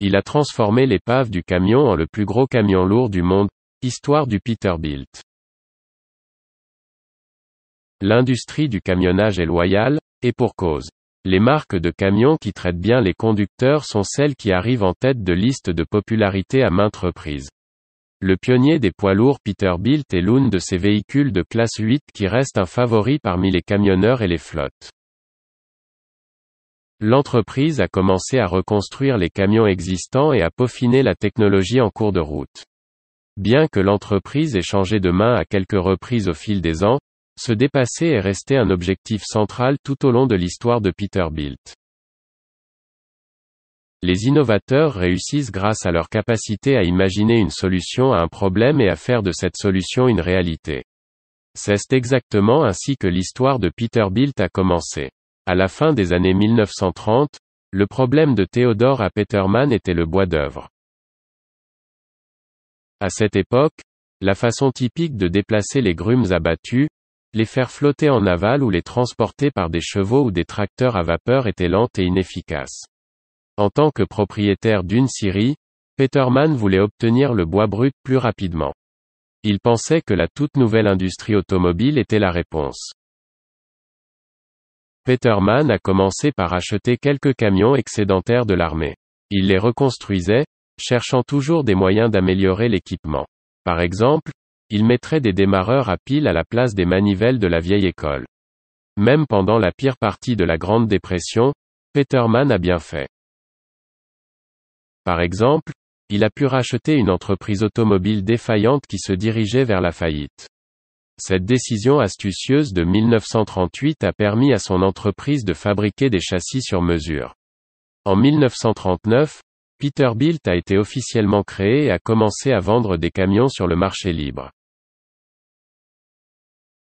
Il a transformé l'épave du camion en le plus gros camion lourd du monde, histoire du Peterbilt. L'industrie du camionnage est loyale, et pour cause. Les marques de camions qui traitent bien les conducteurs sont celles qui arrivent en tête de liste de popularité à maintes reprises. Le pionnier des poids lourds Peterbilt est l'une de ces véhicules de classe 8 qui reste un favori parmi les camionneurs et les flottes. L'entreprise a commencé à reconstruire les camions existants et à peaufiner la technologie en cours de route. Bien que l'entreprise ait changé de main à quelques reprises au fil des ans, se dépasser est resté un objectif central tout au long de l'histoire de Peterbilt. Les innovateurs réussissent grâce à leur capacité à imaginer une solution à un problème et à faire de cette solution une réalité. C'est exactement ainsi que l'histoire de Peterbilt a commencé. À la fin des années 1930, le problème de Théodore à Peterman était le bois d'œuvre. À cette époque, la façon typique de déplacer les grumes abattues, les faire flotter en aval ou les transporter par des chevaux ou des tracteurs à vapeur était lente et inefficace. En tant que propriétaire d'une scierie, Peterman voulait obtenir le bois brut plus rapidement. Il pensait que la toute nouvelle industrie automobile était la réponse. Peterman a commencé par acheter quelques camions excédentaires de l'armée. Il les reconstruisait, cherchant toujours des moyens d'améliorer l'équipement. Par exemple, il mettrait des démarreurs à pile à la place des manivelles de la vieille école. Même pendant la pire partie de la Grande Dépression, Peterman a bien fait. Par exemple, il a pu racheter une entreprise automobile défaillante qui se dirigeait vers la faillite. Cette décision astucieuse de 1938 a permis à son entreprise de fabriquer des châssis sur mesure. En 1939, Peterbilt a été officiellement créé et a commencé à vendre des camions sur le marché libre.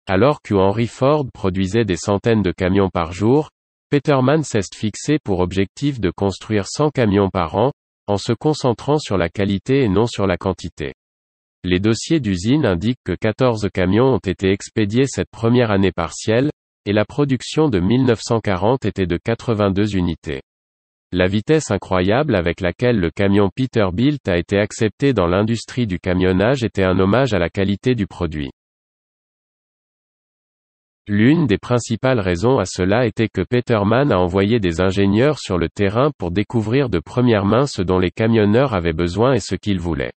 Alors que Henry Ford produisait des centaines de camions par jour, Peterman s'est fixé pour objectif de construire 100 camions par an, en se concentrant sur la qualité et non sur la quantité. Les dossiers d'usine indiquent que 14 camions ont été expédiés cette première année partielle, et la production de 1940 était de 82 unités. La vitesse incroyable avec laquelle le camion Peterbilt a été accepté dans l'industrie du camionnage était un hommage à la qualité du produit. L'une des principales raisons à cela était que Peterman a envoyé des ingénieurs sur le terrain pour découvrir de première main ce dont les camionneurs avaient besoin et ce qu'ils voulaient.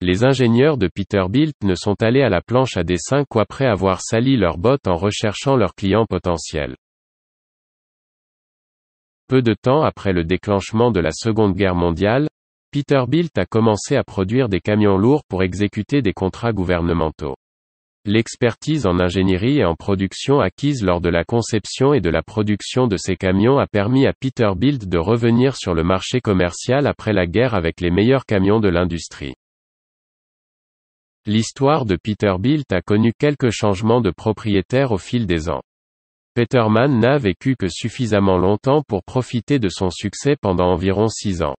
Les ingénieurs de Peterbilt ne sont allés à la planche à dessin qu'après avoir sali leurs bottes en recherchant leurs clients potentiels. Peu de temps après le déclenchement de la Seconde Guerre mondiale, Peterbilt a commencé à produire des camions lourds pour exécuter des contrats gouvernementaux. L'expertise en ingénierie et en production acquise lors de la conception et de la production de ces camions a permis à Peterbilt de revenir sur le marché commercial après la guerre avec les meilleurs camions de l'industrie. L'histoire de Peterbilt a connu quelques changements de propriétaire au fil des ans. Peterman n'a vécu que suffisamment longtemps pour profiter de son succès pendant environ six ans.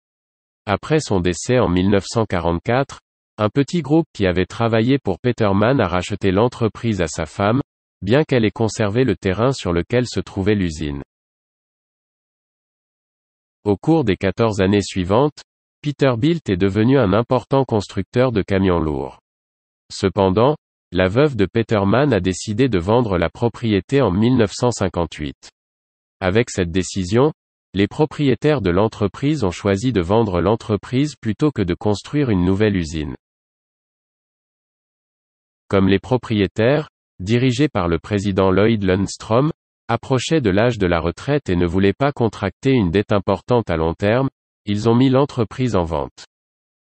Après son décès en 1944, un petit groupe qui avait travaillé pour Peterman a racheté l'entreprise à sa femme, bien qu'elle ait conservé le terrain sur lequel se trouvait l'usine. Au cours des 14 années suivantes, Peterbilt est devenu un important constructeur de camions lourds. Cependant, la veuve de Peterman a décidé de vendre la propriété en 1958. Avec cette décision, les propriétaires de l'entreprise ont choisi de vendre l'entreprise plutôt que de construire une nouvelle usine. Comme les propriétaires, dirigés par le président Lloyd Lundstrom, approchaient de l'âge de la retraite et ne voulaient pas contracter une dette importante à long terme, ils ont mis l'entreprise en vente.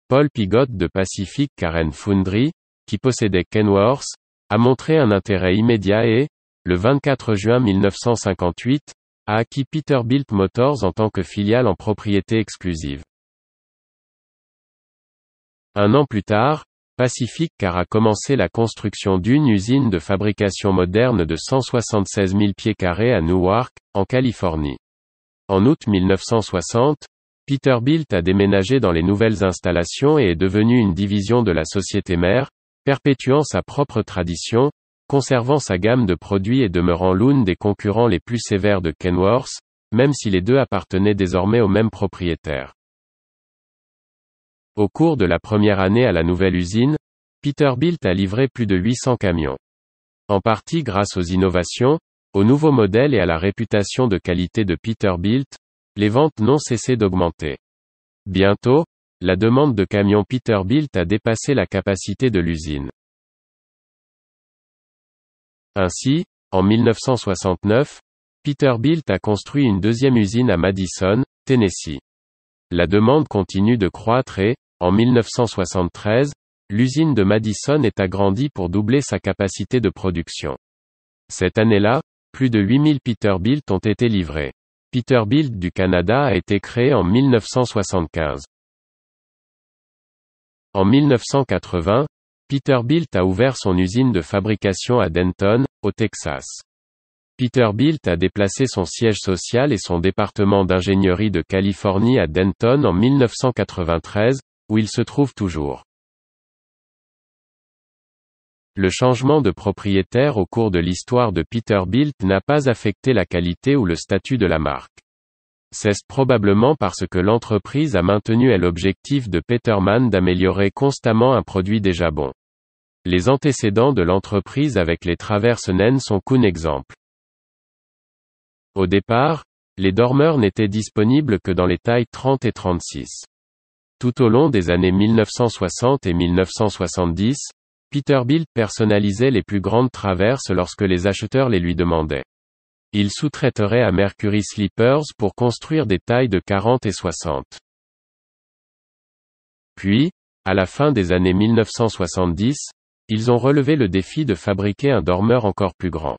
Paul Pigot de Pacific Karen Foundry, qui possédait Kenworth, a montré un intérêt immédiat et, le 24 juin 1958, a acquis Peterbilt Motors en tant que filiale en propriété exclusive. Un an plus tard, Pacific Car a commencé la construction d'une usine de fabrication moderne de 176 000 pieds carrés à Newark, en Californie. En août 1960, Peterbilt a déménagé dans les nouvelles installations et est devenu une division de la société mère, Perpétuant sa propre tradition, conservant sa gamme de produits et demeurant l'une des concurrents les plus sévères de Kenworth, même si les deux appartenaient désormais au même propriétaire. Au cours de la première année à la nouvelle usine, Peterbilt a livré plus de 800 camions. En partie grâce aux innovations, aux nouveaux modèles et à la réputation de qualité de Peterbilt, les ventes n'ont cessé d'augmenter. Bientôt, la demande de camions Peterbilt a dépassé la capacité de l'usine. Ainsi, en 1969, Peterbilt a construit une deuxième usine à Madison, Tennessee. La demande continue de croître et, en 1973, l'usine de Madison est agrandie pour doubler sa capacité de production. Cette année-là, plus de 8000 Peterbilt ont été livrés. Peterbilt du Canada a été créé en 1975. En 1980, Peterbilt a ouvert son usine de fabrication à Denton, au Texas. Peterbilt a déplacé son siège social et son département d'ingénierie de Californie à Denton en 1993, où il se trouve toujours. Le changement de propriétaire au cours de l'histoire de Peterbilt n'a pas affecté la qualité ou le statut de la marque. C'est probablement parce que l'entreprise a maintenu à l'objectif de Peterman d'améliorer constamment un produit déjà bon. Les antécédents de l'entreprise avec les traverses naines sont qu'un exemple. Au départ, les dormeurs n'étaient disponibles que dans les tailles 30 et 36. Tout au long des années 1960 et 1970, Peterbilt personnalisait les plus grandes traverses lorsque les acheteurs les lui demandaient. Ils sous traiteraient à Mercury Sleepers pour construire des tailles de 40 et 60. Puis, à la fin des années 1970, ils ont relevé le défi de fabriquer un dormeur encore plus grand.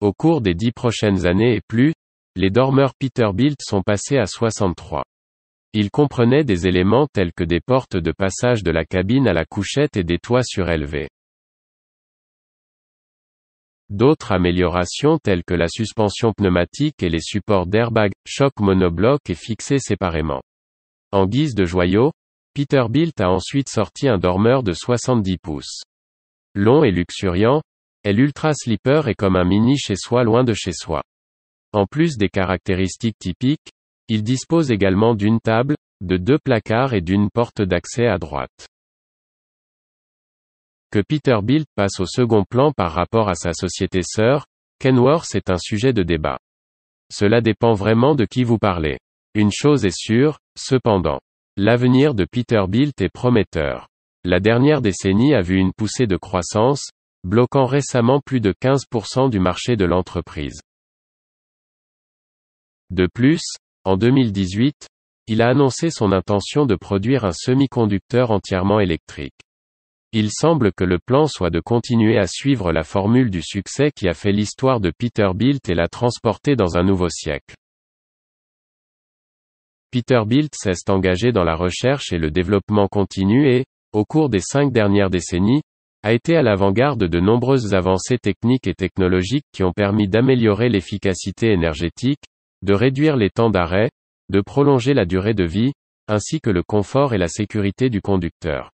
Au cours des dix prochaines années et plus, les dormeurs Peterbilt sont passés à 63. Ils comprenaient des éléments tels que des portes de passage de la cabine à la couchette et des toits surélevés. D'autres améliorations telles que la suspension pneumatique et les supports d'airbag, choc monobloc et fixés séparément. En guise de joyau, Peterbilt a ensuite sorti un dormeur de 70 pouces. Long et luxuriant, elle ultra slipper est comme un mini chez soi loin de chez soi. En plus des caractéristiques typiques, il dispose également d'une table, de deux placards et d'une porte d'accès à droite. Que Peterbilt passe au second plan par rapport à sa société sœur, Kenworth est un sujet de débat. Cela dépend vraiment de qui vous parlez. Une chose est sûre, cependant. L'avenir de Peterbilt est prometteur. La dernière décennie a vu une poussée de croissance, bloquant récemment plus de 15% du marché de l'entreprise. De plus, en 2018, il a annoncé son intention de produire un semi-conducteur entièrement électrique. Il semble que le plan soit de continuer à suivre la formule du succès qui a fait l'histoire de Peterbilt et l'a transporter dans un nouveau siècle. Peterbilt s'est engagé dans la recherche et le développement continu et, au cours des cinq dernières décennies, a été à l'avant-garde de nombreuses avancées techniques et technologiques qui ont permis d'améliorer l'efficacité énergétique, de réduire les temps d'arrêt, de prolonger la durée de vie, ainsi que le confort et la sécurité du conducteur.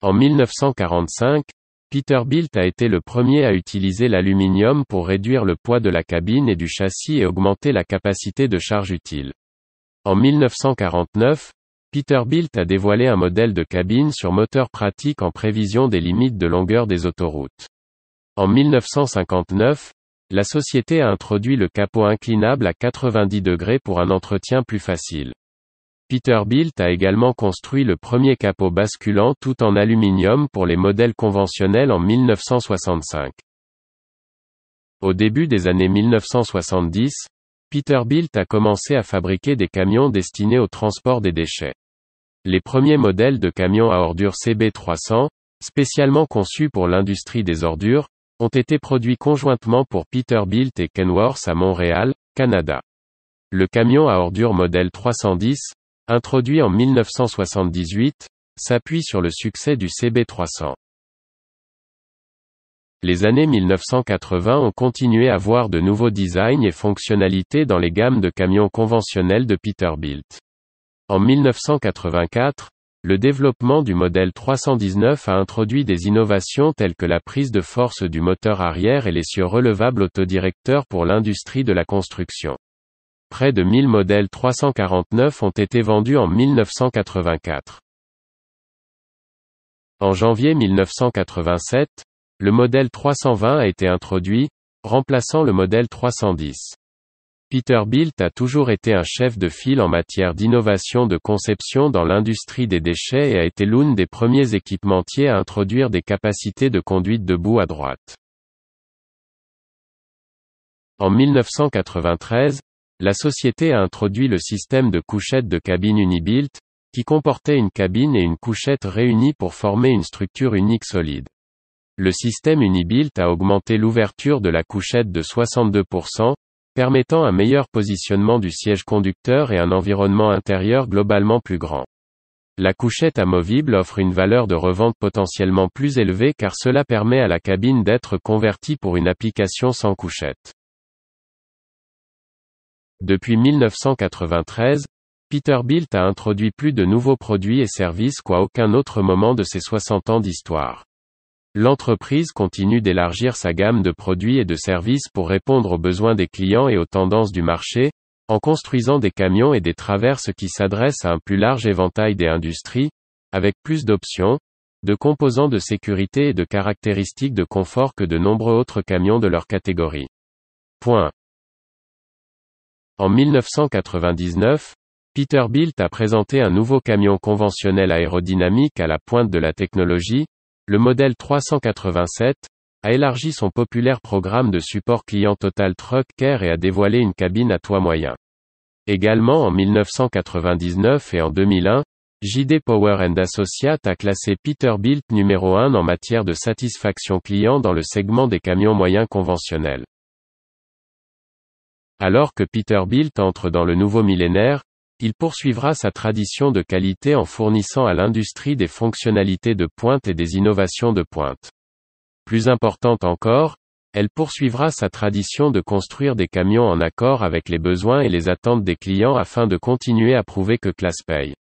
En 1945, Peterbilt a été le premier à utiliser l'aluminium pour réduire le poids de la cabine et du châssis et augmenter la capacité de charge utile. En 1949, Peterbilt a dévoilé un modèle de cabine sur moteur pratique en prévision des limites de longueur des autoroutes. En 1959, la société a introduit le capot inclinable à 90 degrés pour un entretien plus facile. Peterbilt a également construit le premier capot basculant tout en aluminium pour les modèles conventionnels en 1965. Au début des années 1970, Peterbilt a commencé à fabriquer des camions destinés au transport des déchets. Les premiers modèles de camions à ordures CB300, spécialement conçus pour l'industrie des ordures, ont été produits conjointement pour Peterbilt et Kenworth à Montréal, Canada. Le camion à ordures modèle 310, introduit en 1978, s'appuie sur le succès du CB300. Les années 1980 ont continué à voir de nouveaux designs et fonctionnalités dans les gammes de camions conventionnels de Peterbilt. En 1984, le développement du modèle 319 a introduit des innovations telles que la prise de force du moteur arrière et les cieux relevables autodirecteurs pour l'industrie de la construction. Près de 1000 modèles 349 ont été vendus en 1984. En janvier 1987, le modèle 320 a été introduit, remplaçant le modèle 310. Peter Bilt a toujours été un chef de file en matière d'innovation de conception dans l'industrie des déchets et a été l'une des premiers équipementiers à introduire des capacités de conduite debout à droite. En 1993, la société a introduit le système de couchette de cabine Unibuilt, qui comportait une cabine et une couchette réunies pour former une structure unique solide. Le système Unibuilt a augmenté l'ouverture de la couchette de 62%, permettant un meilleur positionnement du siège conducteur et un environnement intérieur globalement plus grand. La couchette amovible offre une valeur de revente potentiellement plus élevée car cela permet à la cabine d'être convertie pour une application sans couchette. Depuis 1993, Peterbilt a introduit plus de nouveaux produits et services qu'à aucun autre moment de ses 60 ans d'histoire. L'entreprise continue d'élargir sa gamme de produits et de services pour répondre aux besoins des clients et aux tendances du marché, en construisant des camions et des traverses qui s'adressent à un plus large éventail des industries, avec plus d'options, de composants de sécurité et de caractéristiques de confort que de nombreux autres camions de leur catégorie. Point. En 1999, Peterbilt a présenté un nouveau camion conventionnel aérodynamique à la pointe de la technologie, le modèle 387, a élargi son populaire programme de support client Total Truck Care et a dévoilé une cabine à toit moyen. Également en 1999 et en 2001, JD Power Associates a classé Peterbilt numéro 1 en matière de satisfaction client dans le segment des camions moyens conventionnels. Alors que Peterbilt entre dans le nouveau millénaire, il poursuivra sa tradition de qualité en fournissant à l'industrie des fonctionnalités de pointe et des innovations de pointe. Plus importante encore, elle poursuivra sa tradition de construire des camions en accord avec les besoins et les attentes des clients afin de continuer à prouver que paye.